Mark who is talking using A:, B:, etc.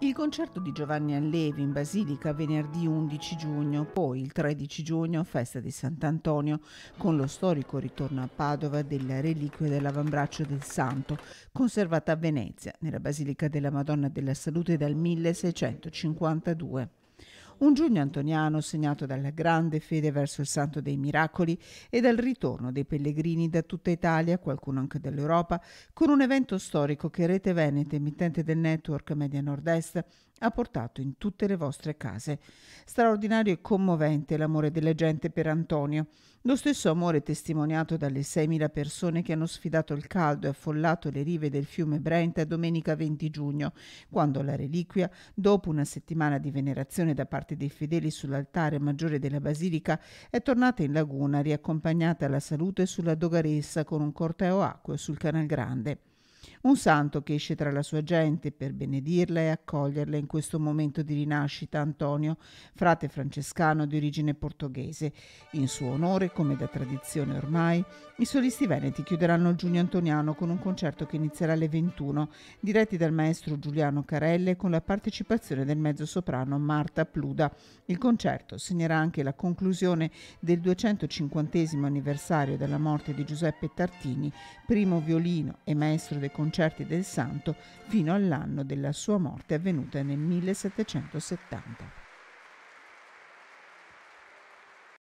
A: Il concerto di Giovanni Allevi in Basilica venerdì 11 giugno, poi il 13 giugno festa di Sant'Antonio con lo storico ritorno a Padova della reliquia dell'avambraccio del Santo, conservata a Venezia, nella Basilica della Madonna della Salute dal 1652 un giugno antoniano segnato dalla grande fede verso il Santo dei Miracoli e dal ritorno dei pellegrini da tutta Italia, qualcuno anche dall'Europa, con un evento storico che Rete Veneta, emittente del network Media Nord-Est, ha portato in tutte le vostre case. Straordinario e commovente l'amore della gente per Antonio. Lo stesso amore testimoniato dalle 6.000 persone che hanno sfidato il caldo e affollato le rive del fiume Brenta domenica 20 giugno, quando la reliquia, dopo una settimana di venerazione da parte parte dei fedeli sull'altare maggiore della basilica, è tornata in laguna riaccompagnata alla salute sulla Dogaressa con un corteo acqueo sul Canal Grande un santo che esce tra la sua gente per benedirla e accoglierla in questo momento di rinascita, Antonio, frate francescano di origine portoghese. In suo onore, come da tradizione ormai, i solisti veneti chiuderanno il Giugno Antoniano con un concerto che inizierà alle 21, diretti dal maestro Giuliano Carelle con la partecipazione del mezzosoprano Marta Pluda. Il concerto segnerà anche la conclusione del 250 anniversario della morte di Giuseppe Tartini, primo violino e maestro dei concerti concerti del santo fino all'anno della sua morte avvenuta nel 1770.